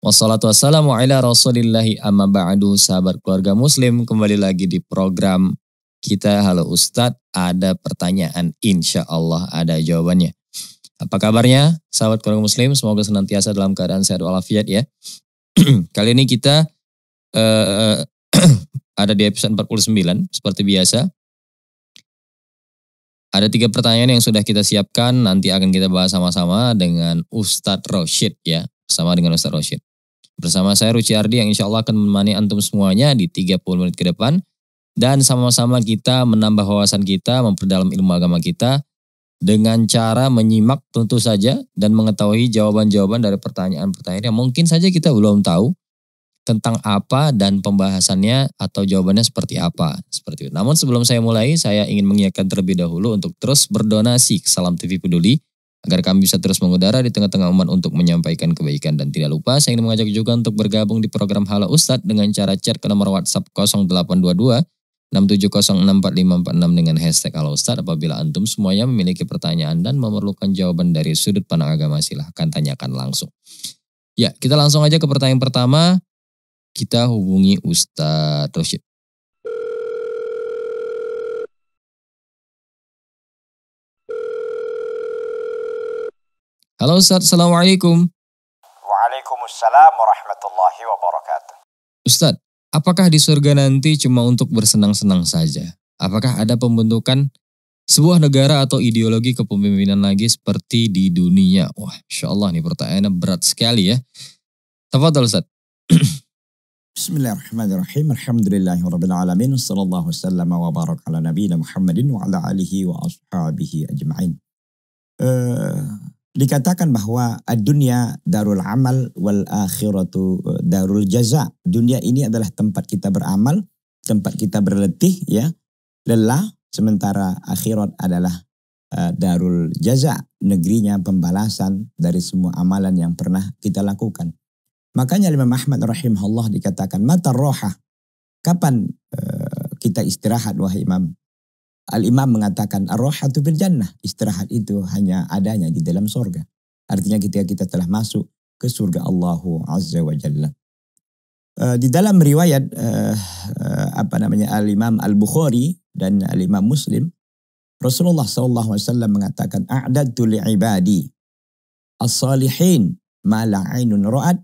Wassalatu wassalamu ala rasulillahi amma ba'du sahabat keluarga muslim kembali lagi di program kita Halo Ustadz ada pertanyaan insya Allah ada jawabannya. Apa kabarnya sahabat keluarga muslim semoga senantiasa dalam keadaan sehat walafiat ya. Kali ini kita uh, ada di episode 49 seperti biasa. Ada tiga pertanyaan yang sudah kita siapkan, nanti akan kita bahas sama-sama dengan Ustadz Roshid ya, sama dengan Ustadz Roshid. Bersama saya Ruci Ardi yang insya Allah akan menemani Antum semuanya di 30 menit ke depan. Dan sama-sama kita menambah wawasan kita, memperdalam ilmu agama kita dengan cara menyimak tentu saja dan mengetahui jawaban-jawaban dari pertanyaan-pertanyaan yang mungkin saja kita belum tahu tentang apa dan pembahasannya atau jawabannya seperti apa. Seperti itu. Namun sebelum saya mulai, saya ingin mengingatkan terlebih dahulu untuk terus berdonasi ke Salam TV Peduli agar kami bisa terus mengudara di tengah-tengah umat untuk menyampaikan kebaikan. Dan tidak lupa saya ingin mengajak juga untuk bergabung di program Halo Ustadz dengan cara chat ke nomor WhatsApp 0822 dengan hashtag Halo Ustadz. Apabila Antum semuanya memiliki pertanyaan dan memerlukan jawaban dari sudut pandang agama silahkan tanyakan langsung. Ya kita langsung aja ke pertanyaan pertama. Kita hubungi Ustadz Rosyid. Halo Ustaz, Assalamualaikum. Waalaikumsalam warahmatullahi wabarakatuh. Ustaz, apakah di surga nanti cuma untuk bersenang-senang saja? Apakah ada pembentukan sebuah negara atau ideologi kepemimpinan lagi seperti di dunia? Wah, insya Allah nih pertanyaannya berat sekali ya. Tafadhol Ustaz. Bismillahirrahmanirrahim. Alhamdulillahirrahmanirrahim. Assalamualaikum warahmatullahi wabarakatuh. wasallam Muhammadin wa ala alihi wa dikatakan bahwa dunia darul amal wal akhiratu eh, darul jaza. Dunia ini adalah tempat kita beramal, tempat kita berletih ya, lelah sementara akhirat adalah uh, darul jaza, negerinya pembalasan dari semua amalan yang pernah kita lakukan. Makanya Imam Ahmad rahimahullah dikatakan mata roha. Kapan uh, kita istirahat wahai Imam? Al-Imam mengatakan arrohatu bil jannah. Istirahat itu hanya adanya di dalam surga. Artinya ketika kita telah masuk ke surga Allah Azza wa Jalla. Uh, di dalam riwayat uh, uh, apa namanya Al-Imam Al-Bukhari dan Al-Imam Muslim, Rasulullah SAW mengatakan, A'dadtu li'ibadi as-salihin ma la'ainun ra'at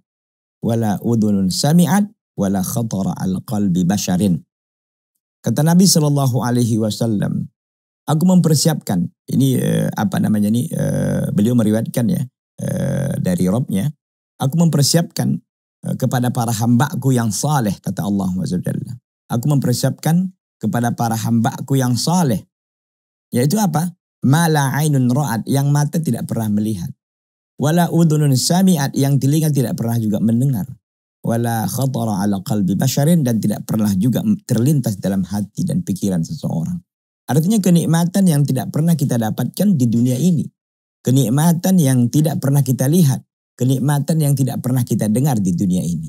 wala udhunun sami'at wala khatara al-qalbi basharin. Kata Nabi Shallallahu Alaihi Wasallam, aku mempersiapkan ini eh, apa namanya ini eh, beliau meriwayatkan ya eh, dari Robnya, aku mempersiapkan eh, kepada para hambaku yang saleh kata Allah Subhanahu Aku mempersiapkan kepada para hambaku yang saleh, yaitu apa? Mala ainun ra'at yang mata tidak pernah melihat, wala udunun sami'at yang telinga tidak pernah juga mendengar wala khatara ala qalbi basharin dan tidak pernah juga terlintas dalam hati dan pikiran seseorang. Artinya kenikmatan yang tidak pernah kita dapatkan di dunia ini. Kenikmatan yang tidak pernah kita lihat. Kenikmatan yang tidak pernah kita dengar di dunia ini.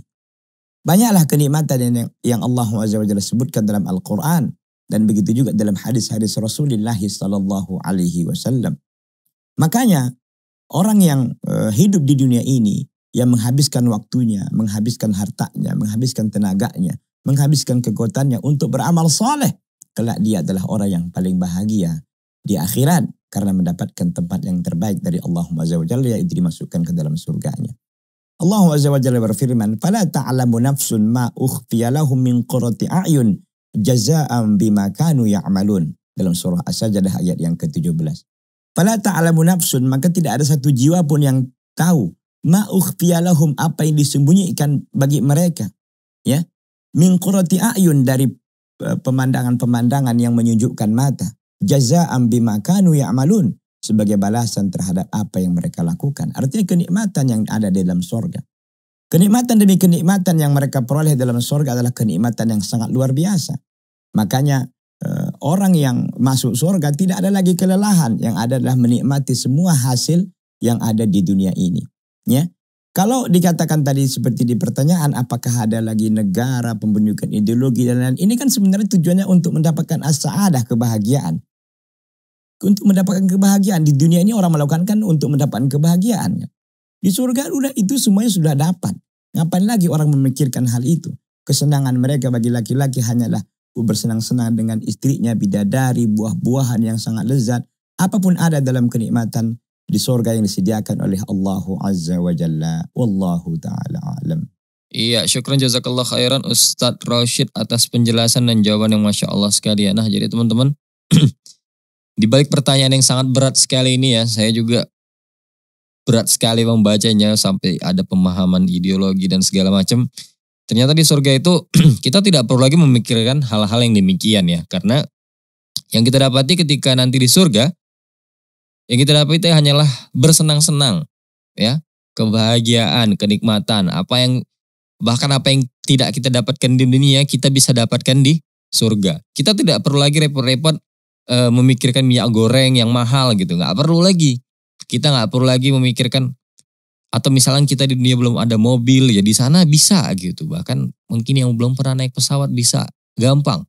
Banyaklah kenikmatan yang yang Allah SWT sebutkan dalam Al-Quran. Dan begitu juga dalam hadis-hadis Rasulullah Sallallahu Alaihi Wasallam. Makanya orang yang eh, hidup di dunia ini yang menghabiskan waktunya, menghabiskan hartanya, menghabiskan tenaganya, menghabiskan kekuatannya untuk beramal soleh. Kelak dia adalah orang yang paling bahagia di akhirat karena mendapatkan tempat yang terbaik dari Allah Azza wa yaitu dimasukkan ke dalam surganya. Allah Azza wa berfirman, "Fala ta'lamu nafsun ma ukhfiya lahum min qurrati a'yun jazaa'an bima kanu ya'malun." Dalam surah As-Sajdah ayat yang ke-17. "Fala ta'lamu nafsun," maka tidak ada satu jiwa pun yang tahu ma'ukhfiyalahum apa yang disembunyikan bagi mereka ya min qurrati ayun dari eh, pemandangan-pemandangan yang menunjukkan mata Jaza'am bimakanu ya'malun sebagai balasan terhadap apa yang mereka lakukan artinya kenikmatan yang ada di dalam sorga kenikmatan demi kenikmatan yang mereka peroleh dalam sorga adalah kenikmatan yang sangat luar biasa makanya eh, orang yang masuk sorga tidak ada lagi kelelahan yang ada adalah menikmati semua hasil yang ada di dunia ini Ya. Kalau dikatakan tadi seperti di pertanyaan apakah ada lagi negara pembentukan ideologi dan lain-lain ini kan sebenarnya tujuannya untuk mendapatkan asaadah kebahagiaan. Untuk mendapatkan kebahagiaan di dunia ini orang melakukan kan untuk mendapatkan kebahagiaan. Ya. Di surga udah itu semuanya sudah dapat. Ngapain lagi orang memikirkan hal itu? Kesenangan mereka bagi laki-laki hanyalah bersenang-senang dengan istrinya, bidadari, buah-buahan yang sangat lezat, apapun ada dalam kenikmatan di surga yang disediakan oleh Allah Azza wa Jalla. Wallahu ta'ala alam. Iya, syukran jazakallah khairan Ustadz Rashid atas penjelasan dan jawaban yang Masya Allah sekali ya. Nah, jadi teman-teman, di balik pertanyaan yang sangat berat sekali ini ya, saya juga berat sekali membacanya sampai ada pemahaman ideologi dan segala macam. Ternyata di surga itu kita tidak perlu lagi memikirkan hal-hal yang demikian ya, karena yang kita dapati ketika nanti di surga, yang kita dapat itu hanyalah bersenang-senang, ya, kebahagiaan, kenikmatan, apa yang bahkan apa yang tidak kita dapatkan di dunia kita bisa dapatkan di surga. Kita tidak perlu lagi repot-repot e, memikirkan minyak goreng yang mahal gitu, nggak perlu lagi. Kita nggak perlu lagi memikirkan atau misalnya kita di dunia belum ada mobil ya di sana bisa gitu bahkan mungkin yang belum pernah naik pesawat bisa gampang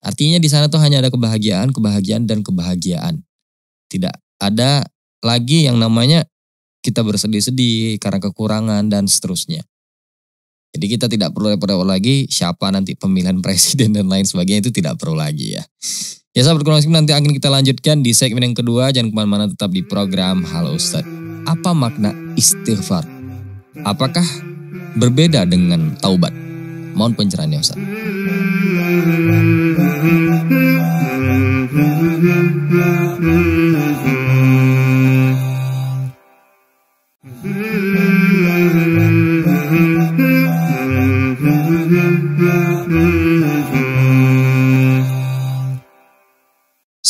artinya di sana tuh hanya ada kebahagiaan kebahagiaan dan kebahagiaan tidak ada lagi yang namanya kita bersedih-sedih karena kekurangan dan seterusnya. Jadi kita tidak perlu repot-repot lagi siapa nanti pemilihan presiden dan lain sebagainya itu tidak perlu lagi ya. Ya sahabat Kurang nanti akan kita lanjutkan di segmen yang kedua. Jangan kemana-mana tetap di program Halo Ustadz. Apa makna istighfar? Apakah berbeda dengan taubat? Mohon pencerahannya Ustadz. Mm-hmm.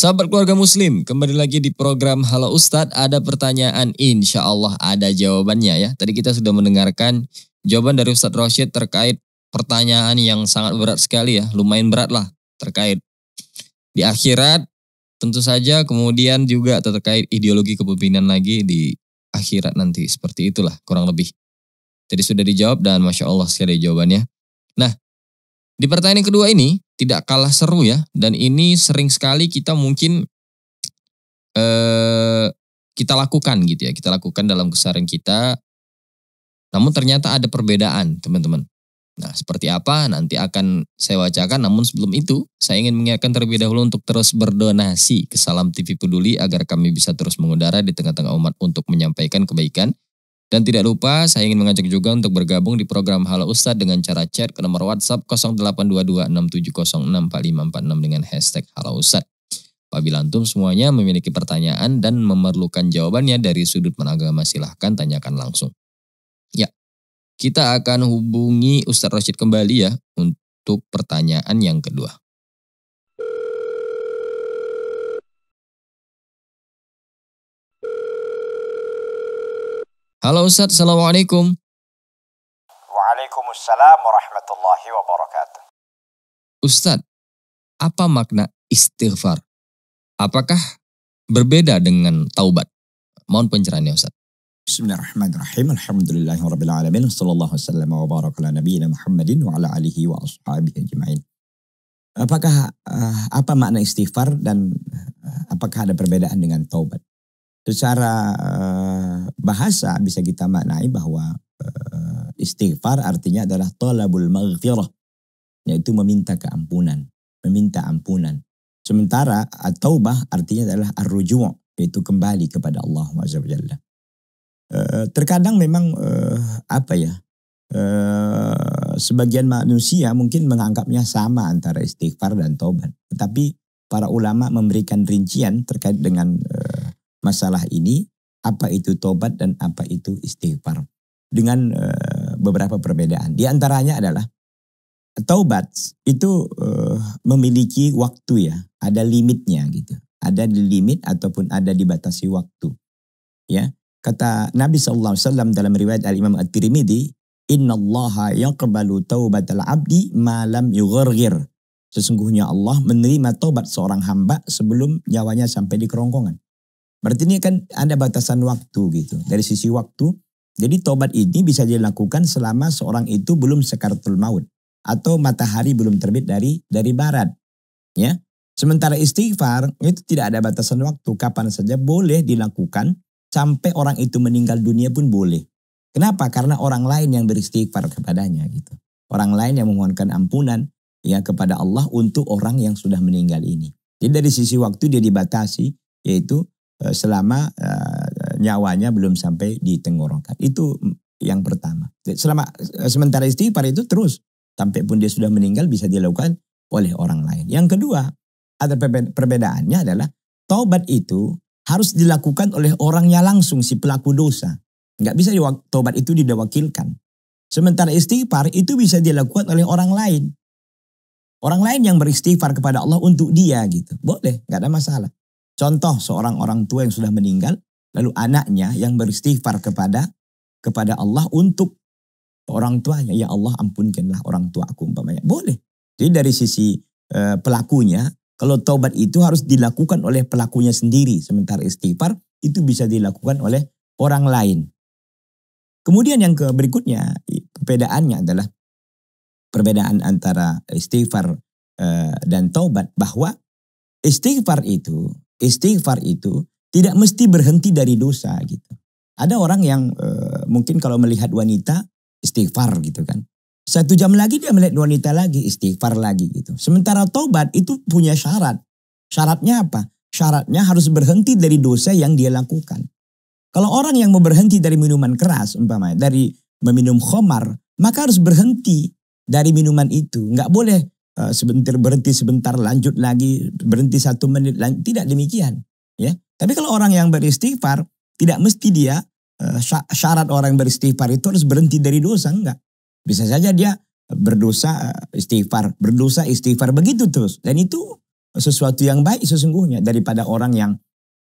Sahabat keluarga muslim, kembali lagi di program Halo Ustadz, ada pertanyaan insya Allah ada jawabannya ya. Tadi kita sudah mendengarkan jawaban dari Ustadz Rashid terkait pertanyaan yang sangat berat sekali ya, lumayan berat lah terkait di akhirat tentu saja kemudian juga terkait ideologi kepemimpinan lagi di akhirat nanti. Seperti itulah kurang lebih. Jadi sudah dijawab dan Masya Allah sekali jawabannya. Nah di pertanyaan kedua ini tidak kalah seru ya dan ini sering sekali kita mungkin eh, kita lakukan gitu ya kita lakukan dalam keseharian kita. Namun ternyata ada perbedaan teman-teman. Nah seperti apa nanti akan saya wacakan. Namun sebelum itu saya ingin mengingatkan terlebih dahulu untuk terus berdonasi ke Salam TV Peduli agar kami bisa terus mengudara di tengah-tengah umat untuk menyampaikan kebaikan dan tidak lupa, saya ingin mengajak juga untuk bergabung di program Halo Ustadz dengan cara chat ke nomor WhatsApp 082267064546 dengan hashtag Halo Ustadz. Apabila antum semuanya memiliki pertanyaan dan memerlukan jawabannya dari sudut agama, silahkan tanyakan langsung. Ya, kita akan hubungi Ustadz Rashid kembali ya untuk pertanyaan yang kedua. Halo Ustaz, Assalamualaikum. Waalaikumsalam warahmatullahi wabarakatuh. Ustaz, apa makna istighfar? Apakah berbeda dengan taubat? Mohon pencerahannya Ustaz. Bismillahirrahmanirrahim. Alhamdulillahirrahmanirrahim. Sallallahu wasallam wa baraka ala nabiyina Muhammadin wa ala alihi wa ashabihi ajma'in. Apakah eh, apa makna istighfar dan eh, apakah ada perbedaan dengan taubat? Secara uh, bahasa bisa kita maknai bahwa eh, istighfar artinya adalah tolabul maghfirah yaitu meminta keampunan, meminta ampunan. Sementara taubah artinya adalah ar yaitu kembali kepada Allah Azza eh, terkadang memang eh, apa ya? sebagian manusia mungkin menganggapnya sama antara istighfar dan taubat. Tetapi para ulama memberikan rincian terkait dengan masalah ini apa itu tobat dan apa itu istighfar dengan eh, beberapa perbedaan. Di antaranya adalah taubat itu eh, memiliki waktu ya, ada limitnya gitu. Ada di limit ataupun ada dibatasi waktu. Ya. Kata Nabi SAW dalam riwayat Al-Imam At-Tirmidzi, "Innallaha yaqbalu taubatal abdi malam lam Sesungguhnya Allah menerima taubat seorang hamba sebelum nyawanya sampai di kerongkongan. Berarti ini kan ada batasan waktu gitu. Dari sisi waktu. Jadi tobat ini bisa dilakukan selama seorang itu belum sekartul maut. Atau matahari belum terbit dari dari barat. Ya. Sementara istighfar itu tidak ada batasan waktu. Kapan saja boleh dilakukan. Sampai orang itu meninggal dunia pun boleh. Kenapa? Karena orang lain yang beristighfar kepadanya gitu. Orang lain yang memohonkan ampunan ya kepada Allah untuk orang yang sudah meninggal ini. Jadi dari sisi waktu dia dibatasi yaitu Eh, selama eh, nyawanya belum sampai di tenggorokan. Itu yang pertama. Selama eh, sementara istighfar itu terus sampai pun dia sudah meninggal bisa dilakukan oleh orang lain. Yang kedua, ada perbedaannya adalah taubat itu harus dilakukan oleh orangnya langsung si pelaku dosa. Enggak bisa taubat itu didawakilkan. Sementara istighfar itu bisa dilakukan oleh orang lain. Orang lain yang beristighfar kepada Allah untuk dia gitu. Boleh, enggak ada masalah. Contoh seorang orang tua yang sudah meninggal, lalu anaknya yang beristighfar kepada kepada Allah untuk orang tuanya, ya Allah ampunkanlah orang tua aku umpamanya. Boleh. Jadi dari sisi e, pelakunya, kalau taubat itu harus dilakukan oleh pelakunya sendiri, sementara istighfar itu bisa dilakukan oleh orang lain. Kemudian yang ke berikutnya perbedaannya adalah perbedaan antara istighfar e, dan taubat bahwa istighfar itu istighfar itu tidak mesti berhenti dari dosa gitu. Ada orang yang e, mungkin kalau melihat wanita istighfar gitu kan. Satu jam lagi dia melihat wanita lagi istighfar lagi gitu. Sementara tobat itu punya syarat. Syaratnya apa? Syaratnya harus berhenti dari dosa yang dia lakukan. Kalau orang yang mau berhenti dari minuman keras umpamanya dari meminum khomar, maka harus berhenti dari minuman itu. Nggak boleh Eh, sebentar berhenti sebentar lanjut lagi berhenti satu menit lanjut. tidak demikian ya tapi kalau orang yang beristighfar tidak mesti dia uh, syarat orang beristighfar itu harus berhenti dari dosa enggak bisa saja dia berdosa eh, istighfar berdosa istighfar begitu terus dan itu sesuatu yang baik sesungguhnya daripada orang yang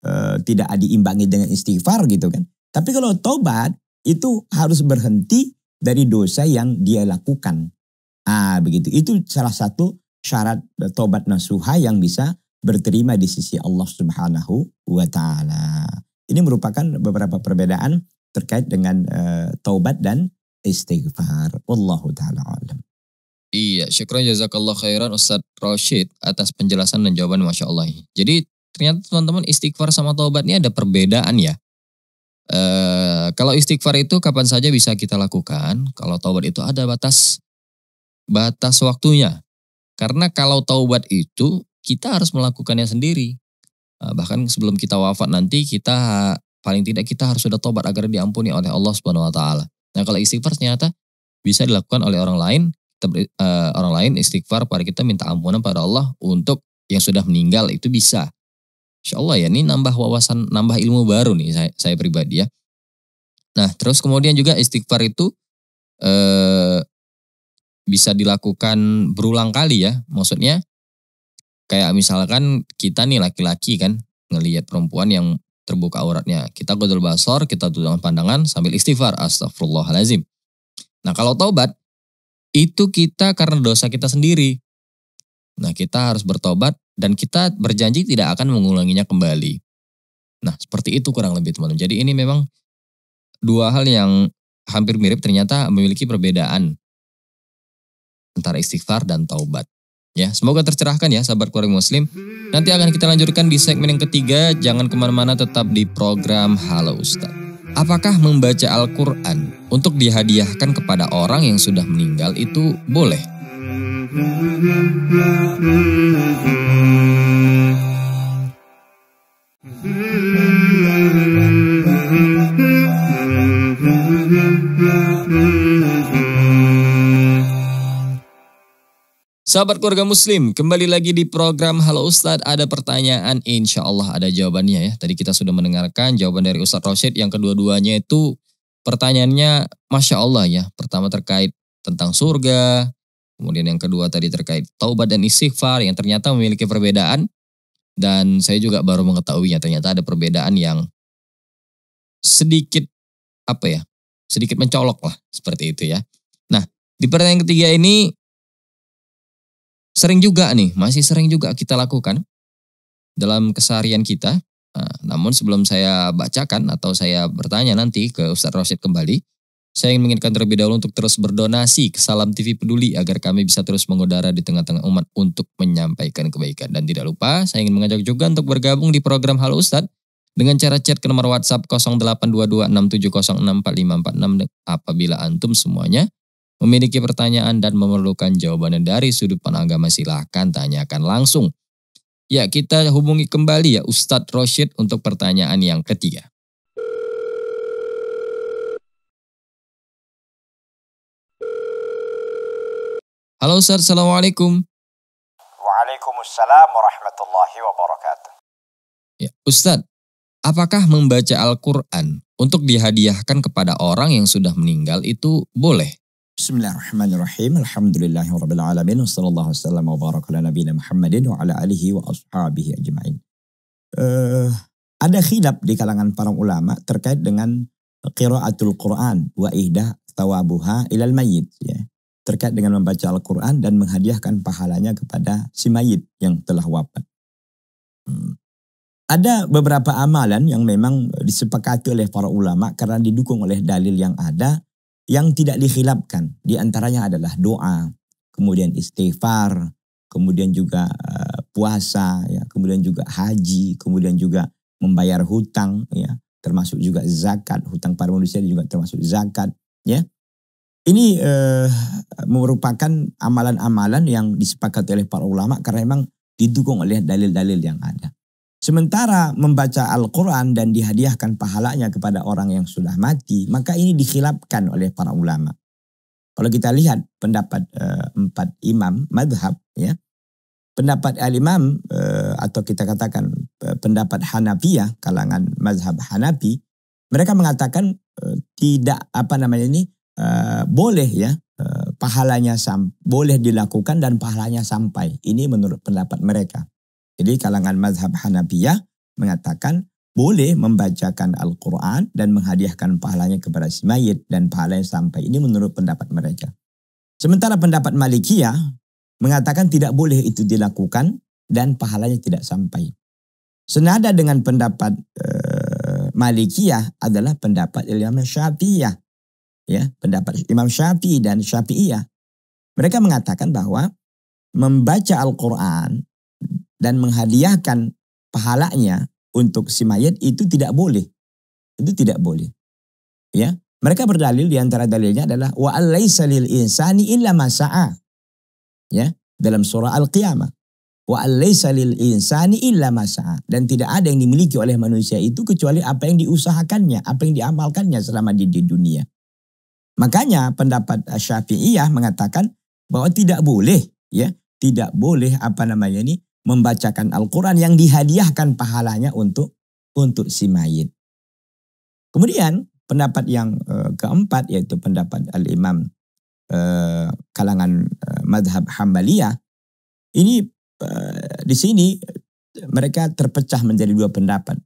uh, tidak diimbangi dengan istighfar gitu kan tapi kalau tobat itu harus berhenti dari dosa yang dia lakukan Ah begitu. Itu salah satu syarat tobat nasuha yang bisa berterima di sisi Allah Subhanahu wa taala. Ini merupakan beberapa perbedaan terkait dengan uh, taubat dan istighfar. Wallahu taala alam. Iya, syukran jazakallah khairan Ustaz Rashid atas penjelasan dan jawaban Masya Allah. Jadi ternyata teman-teman istighfar sama taubat ini ada perbedaan ya. E, kalau istighfar itu kapan saja bisa kita lakukan, kalau taubat itu ada batas batas waktunya. Karena kalau taubat itu kita harus melakukannya sendiri. Eh, bahkan sebelum kita wafat nanti kita paling tidak kita harus sudah tobat agar diampuni oleh Allah Subhanahu wa taala. Nah, kalau istighfar ternyata bisa dilakukan oleh orang lain, eh, orang lain istighfar pada kita minta ampunan pada Allah untuk yang sudah meninggal itu bisa. Insya Allah ya, ini nambah wawasan, nambah ilmu baru nih saya, saya pribadi ya. Nah, terus kemudian juga istighfar itu eh, bisa dilakukan berulang kali ya. Maksudnya kayak misalkan kita nih laki-laki kan ngelihat perempuan yang terbuka auratnya. Kita godol basor, kita tutup pandangan sambil istighfar. Astagfirullahalazim. Nah kalau taubat, itu kita karena dosa kita sendiri. Nah kita harus bertobat dan kita berjanji tidak akan mengulanginya kembali. Nah seperti itu kurang lebih teman-teman. Jadi ini memang dua hal yang hampir mirip ternyata memiliki perbedaan antara istighfar dan taubat. Ya, semoga tercerahkan ya sahabat keluarga muslim. Nanti akan kita lanjutkan di segmen yang ketiga. Jangan kemana-mana tetap di program Halo Ustaz. Apakah membaca Al-Quran untuk dihadiahkan kepada orang yang sudah meninggal itu boleh? Sahabat keluarga muslim, kembali lagi di program Halo Ustadz, ada pertanyaan, insya Allah ada jawabannya ya. Tadi kita sudah mendengarkan jawaban dari Ustadz Rashid, yang kedua-duanya itu pertanyaannya Masya Allah ya. Pertama terkait tentang surga, kemudian yang kedua tadi terkait taubat dan istighfar yang ternyata memiliki perbedaan. Dan saya juga baru mengetahuinya, ternyata ada perbedaan yang sedikit apa ya, sedikit mencolok lah seperti itu ya. Nah, di pertanyaan ketiga ini Sering juga nih, masih sering juga kita lakukan dalam keseharian kita. Nah, namun sebelum saya bacakan atau saya bertanya nanti ke Ustadz Rosid kembali, saya ingin mengingatkan terlebih dahulu untuk terus berdonasi ke Salam TV Peduli agar kami bisa terus mengudara di tengah-tengah umat untuk menyampaikan kebaikan. Dan tidak lupa, saya ingin mengajak juga untuk bergabung di program Halo Ustadz dengan cara chat ke nomor WhatsApp 082267064546 apabila antum semuanya memiliki pertanyaan dan memerlukan jawaban dari sudut pandang agama silahkan tanyakan langsung. Ya kita hubungi kembali ya Ustadz Roshid untuk pertanyaan yang ketiga. Halo Ustaz, Assalamualaikum. Waalaikumsalam warahmatullahi wabarakatuh. Ya, Ustaz, apakah membaca Al-Quran untuk dihadiahkan kepada orang yang sudah meninggal itu boleh? Bismillahirrahmanirrahim. alamin Wassallallahu wasallam wa baraka ala nabiyina Muhammadin wa ala alihi wa ashabihi ajma'in. Uh, ada khilaf di kalangan para ulama terkait dengan qiraatul Quran wa ihda tawabuha ilal mayyit. Ya. Terkait dengan membaca Al-Quran dan menghadiahkan pahalanya kepada si mayit yang telah wafat. Hmm. Ada beberapa amalan yang memang disepakati oleh para ulama karena didukung oleh dalil yang ada yang tidak dikhilapkan diantaranya adalah doa, kemudian istighfar, kemudian juga eh, puasa, ya, kemudian juga haji, kemudian juga membayar hutang, ya, termasuk juga zakat, hutang para manusia juga termasuk zakat, ya. Ini uh, merupakan amalan-amalan yang disepakati oleh para ulama karena memang didukung oleh dalil-dalil yang ada. Sementara membaca Al-Quran dan dihadiahkan pahalanya kepada orang yang sudah mati, maka ini dikhilapkan oleh para ulama. Kalau kita lihat pendapat e, empat imam madhab, ya, pendapat al-imam e, atau kita katakan e, pendapat Hanafiyah, kalangan mazhab Hanafi, mereka mengatakan e, tidak apa namanya ini e, boleh ya e, pahalanya sam boleh dilakukan dan pahalanya sampai. Ini menurut pendapat mereka. Jadi kalangan mazhab Hanabiyah mengatakan boleh membacakan Al-Quran dan menghadiahkan pahalanya kepada si mayit dan yang sampai. Ini menurut pendapat mereka. Sementara pendapat Malikiyah mengatakan tidak boleh itu dilakukan dan pahalanya tidak sampai. Senada dengan pendapat uh, Malikiyah adalah pendapat Imam Syafi'iyah. Ya, pendapat Imam Syafi'i dan Syafi'iyah. Mereka mengatakan bahwa membaca Al-Quran dan menghadiahkan pahalanya untuk si mayat itu tidak boleh. Itu tidak boleh. Ya, mereka berdalil di antara dalilnya adalah wa alaisa lil insani illa masaa. Ya, dalam surah Al-Qiyamah. Wa alaisa lil insani illa masaa. Dan tidak ada yang dimiliki oleh manusia itu kecuali apa yang diusahakannya, apa yang diamalkannya selama di, di dunia. Makanya pendapat Syafi'iyah mengatakan bahwa tidak boleh ya, tidak boleh apa namanya ini membacakan Al-Quran yang dihadiahkan pahalanya untuk untuk si mayit. Kemudian pendapat yang eh, keempat yaitu pendapat Al-Imam eh, kalangan eh, madhab Hambaliyah. Ini di sini mereka terpecah menjadi dua pendapat.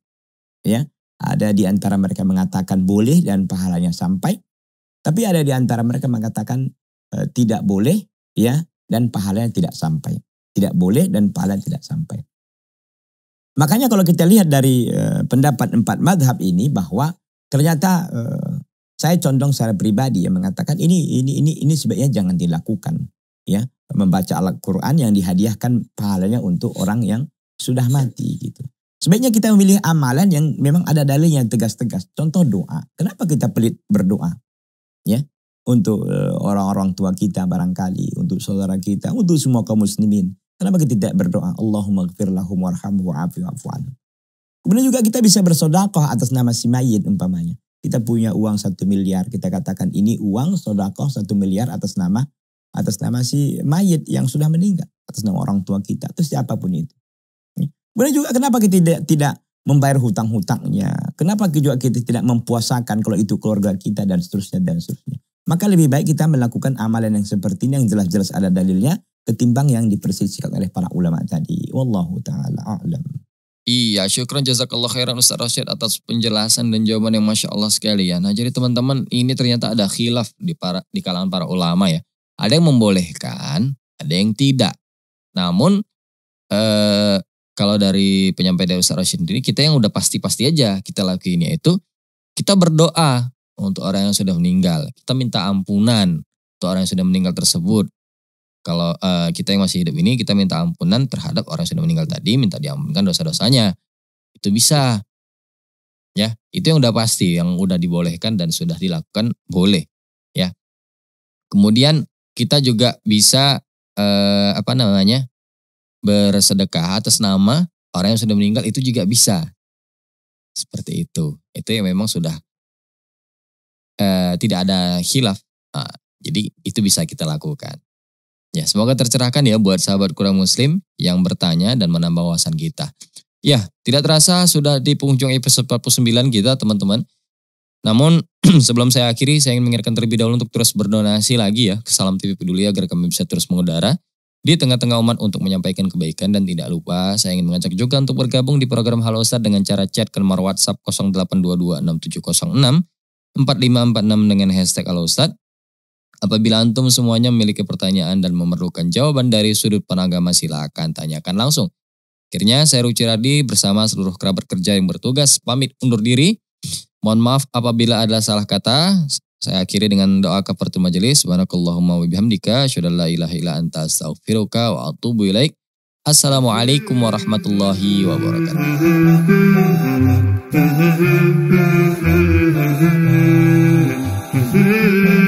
Ya, ada di antara mereka mengatakan boleh dan pahalanya sampai, tapi ada di antara mereka mengatakan tidak boleh, ya, dan pahalanya tidak sampai tidak boleh dan pahala tidak sampai. Makanya kalau kita lihat dari eh, pendapat empat madhab ini bahwa ternyata eh, saya condong secara pribadi yang mengatakan ini ini ini ini sebaiknya jangan dilakukan ya membaca Al-Qur'an yang dihadiahkan pahalanya untuk orang yang sudah mati gitu. Sebaiknya kita memilih amalan yang memang ada dalil yang tegas-tegas. Contoh doa. Kenapa kita pelit berdoa? Ya, untuk eh, orang-orang tua kita barangkali, untuk saudara kita, untuk semua kaum muslimin. Kenapa kita tidak berdoa? Allahumma gfir lahum warhamu wa'afi Kemudian juga kita bisa bersodakoh atas nama si mayit umpamanya. Kita punya uang satu miliar, kita katakan ini uang sodakoh satu miliar atas nama atas nama si mayit yang sudah meninggal, atas nama orang tua kita, atau siapapun itu. Kemudian juga kenapa kita tidak, tidak membayar hutang-hutangnya? Kenapa juga kita tidak mempuasakan kalau itu keluarga kita dan seterusnya dan seterusnya? Maka lebih baik kita melakukan amalan yang seperti ini yang jelas-jelas ada dalilnya ketimbang yang dipersisikan oleh para ulama tadi. Wallahu taala a'lam. Iya, syukran jazakallah khairan Ustaz Rashid atas penjelasan dan jawaban yang Masya Allah sekali ya. Nah jadi teman-teman ini ternyata ada khilaf di, para, di kalangan para ulama ya. Ada yang membolehkan, ada yang tidak. Namun eh, kalau dari penyampaian dari Ustaz Rashid sendiri kita yang udah pasti-pasti aja kita lakuin yaitu kita berdoa untuk orang yang sudah meninggal. Kita minta ampunan untuk orang yang sudah meninggal tersebut kalau uh, kita yang masih hidup ini kita minta ampunan terhadap orang yang sudah meninggal tadi, minta diampunkan dosa-dosanya. Itu bisa. Ya, itu yang udah pasti, yang udah dibolehkan dan sudah dilakukan boleh, ya. Kemudian kita juga bisa uh, apa namanya? bersedekah atas nama orang yang sudah meninggal itu juga bisa. Seperti itu. Itu yang memang sudah uh, tidak ada hilaf, Nah, jadi itu bisa kita lakukan. Ya, semoga tercerahkan ya buat sahabat kurang muslim yang bertanya dan menambah wawasan kita. Ya, tidak terasa sudah di penghujung episode 49 kita teman-teman. Namun sebelum saya akhiri, saya ingin mengingatkan terlebih dahulu untuk terus berdonasi lagi ya ke Salam TV Peduli agar kami bisa terus mengudara di tengah-tengah umat untuk menyampaikan kebaikan dan tidak lupa saya ingin mengajak juga untuk bergabung di program Halo Ustaz dengan cara chat ke nomor WhatsApp 0822 4546 dengan hashtag Halo Ustaz Apabila antum semuanya memiliki pertanyaan dan memerlukan jawaban dari sudut penagama silakan tanyakan langsung. Akhirnya saya Ruci Radi bersama seluruh kerabat kerja yang bertugas pamit undur diri. Mohon maaf apabila ada salah kata. Saya akhiri dengan doa kafaratul majelis. Subhanakallahumma wa bihamdika ilaha anta astaghfiruka wa atubu Assalamualaikum warahmatullahi wabarakatuh.